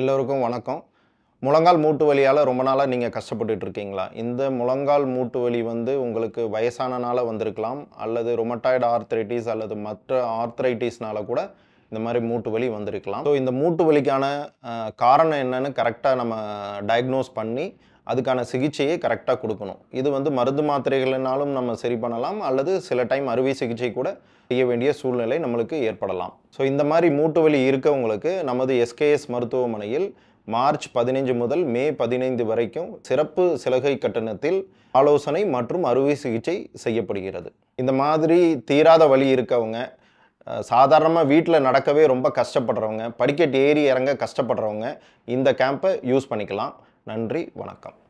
எல்லோருக்கும் வணக்கம் முழங்கால் மூட்டு வலியால் ரொம்ப நாளாக நீங்கள் கஷ்டப்பட்டு இருக்கீங்களா இந்த முழங்கால் மூட்டு வலி வந்து உங்களுக்கு வயசானனால வந்திருக்கலாம் அல்லது ரொமட்டாய்டு ஆர்த்ரைட்டிஸ் அல்லது மற்ற ஆர்த்ரைட்டிஸ்னால கூட இந்த மாதிரி மூட்டு வலி வந்திருக்கலாம் ஸோ இந்த மூட்டு வலிக்கான காரணம் என்னென்னு கரெக்டாக நம்ம டயக்னோஸ் பண்ணி அதுக்கான சிகிச்சையை கரெக்டாக கொடுக்கணும் இது வந்து மருந்து மாத்திரைகளினாலும் நம்ம சரி பண்ணலாம் அல்லது சில டைம் அறுவை சிகிச்சை கூட செய்ய வேண்டிய சூழ்நிலை நம்மளுக்கு ஏற்படலாம் ஸோ இந்த மாதிரி மூட்டு வலி இருக்கவங்களுக்கு நமது எஸ்கேஎஸ் மருத்துவமனையில் மார்ச் பதினைஞ்சு முதல் மே பதினைந்து வரைக்கும் சிறப்பு சலுகை கட்டணத்தில் ஆலோசனை மற்றும் அறுவை சிகிச்சை செய்யப்படுகிறது இந்த மாதிரி தீராத வழி இருக்கவங்க சாதாரணமாக வீட்டில் நடக்கவே ரொம்ப கஷ்டப்படுறவங்க படிக்கட்டு ஏறி இறங்க கஷ்டப்படுறவங்க இந்த கேம்பை யூஸ் பண்ணிக்கலாம் நன்றி வணக்கம்